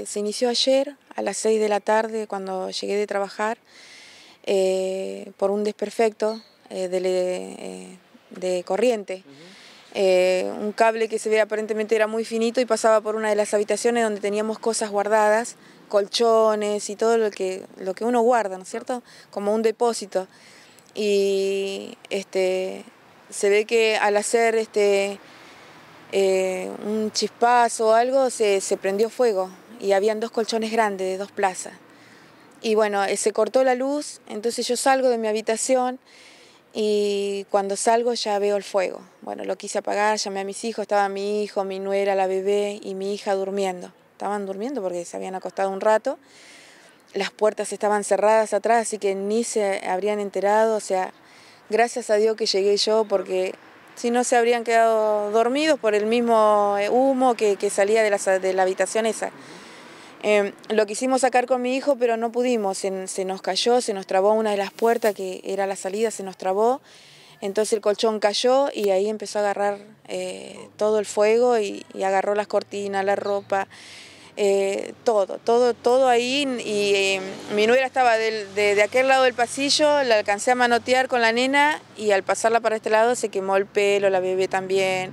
Eh, se, inició ayer a las 6 de la tarde cuando llegué de trabajar eh, por un desperfecto eh, de, corriente. un cable que se ve aparentemente era muy finito y pasaba por una de las habitaciones donde teníamos cosas guardadas, colchones y todo lo que, lo que uno guarda, ¿no es cierto? Como un depósito. Y este, se ve que al hacer este, un chispazo o algo, se, se prendió fuego y habían dos colchones grandes de dos plazas. Y bueno, eh, se cortó la luz, entonces yo salgo de mi habitación y cuando salgo ya veo el fuego. Bueno, lo quise apagar, llamé a mis hijos, estaba mi hijo, mi nuera, la bebé y mi hija durmiendo. Estaban durmiendo porque se habían acostado un rato. Las puertas estaban cerradas atrás, así que ni se habrían enterado. O sea, gracias a Dios que llegué yo porque si no se habrían quedado dormidos por el mismo eh, humo que, salía de de la habitación esa. Em, lo quisimos sacar con mi hijo, pero no pudimos. Se, nos cayó, se nos trabó una de las puertas que era la salida, se nos trabó. Entonces el colchón cayó y ahí empezó a agarrar eh, todo el fuego y, agarró las cortinas, la ropa, eh, todo, todo, todo ahí. Y em, mi nuera estaba de, de, aquel lado del pasillo, la alcancé a manotear con la nena y al pasarla para este lado se quemó el pelo, la bebé también.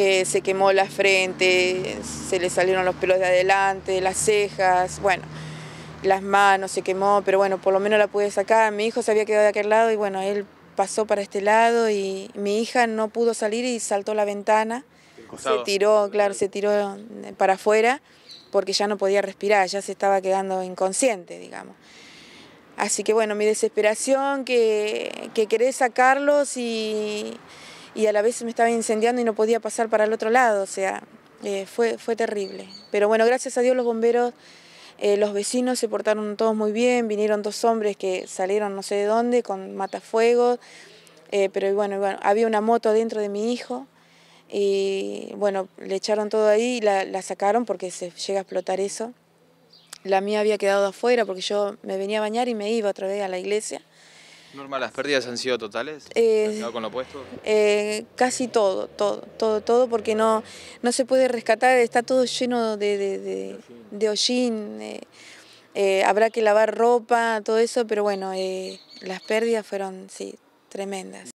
Eh, se quemó la frente, se le salieron los pelos de adelante, las cejas, bueno, las manos se quemó, pero bueno, por lo menos la pude sacar. Mi hijo se había quedado de aquel lado y bueno, él pasó para este lado y mi hija no pudo salir y saltó la ventana, se tiró, claro, se tiró eh, para afuera porque ya no podía respirar, ya se estaba quedando inconsciente, digamos. Así que bueno, mi desesperación, que, que querés sacarlos y y a la vez me estaba incendiando y no podía pasar para el otro lado, o sea, eh, fue, fue terrible. Pero bueno, gracias a Dios los bomberos, eh, los vecinos se portaron todos muy bien, vinieron dos hombres que salieron no sé de dónde con matafuegos, eh, pero bueno, bueno, había una moto dentro de mi hijo y bueno, le echaron todo ahí y la, la sacaron porque se llega a explotar eso. La mía había quedado afuera porque yo me venía a bañar y me iba otra vez a la iglesia. ¿las pérdidas han sido totales? Eh, con lo eh, casi todo, todo, todo, todo, porque no, no se puede rescatar, está todo lleno de, de, hollín. Eh, habrá que lavar ropa, todo eso, pero bueno, las pérdidas fueron, sí, tremendas.